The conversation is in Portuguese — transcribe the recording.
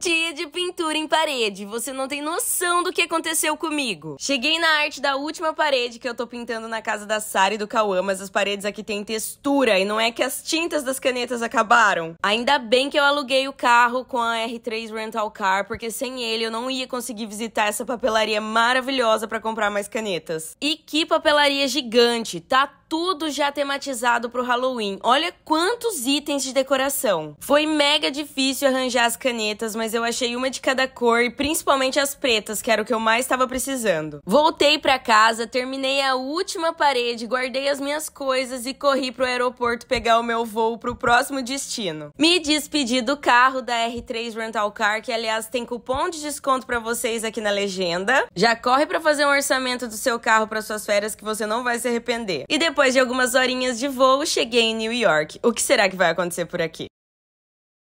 Dia de pintura em parede, você não tem noção do que aconteceu comigo. Cheguei na arte da última parede que eu tô pintando na casa da Sara e do Cauã, mas as paredes aqui têm textura e não é que as tintas das canetas acabaram. Ainda bem que eu aluguei o carro com a R3 Rental Car, porque sem ele eu não ia conseguir visitar essa papelaria maravilhosa para comprar mais canetas. E que papelaria gigante, tá tudo já tematizado pro Halloween. Olha quantos itens de decoração. Foi mega difícil arranjar as canetas, mas eu achei uma de cada cor e principalmente as pretas, que era o que eu mais estava precisando. Voltei para casa, terminei a última parede, guardei as minhas coisas e corri pro aeroporto pegar o meu voo pro próximo destino. Me despedi do carro da R3 Rental Car, que aliás tem cupom de desconto para vocês aqui na legenda. Já corre para fazer um orçamento do seu carro para suas férias que você não vai se arrepender. E depois depois de algumas horinhas de voo, cheguei em New York. O que será que vai acontecer por aqui?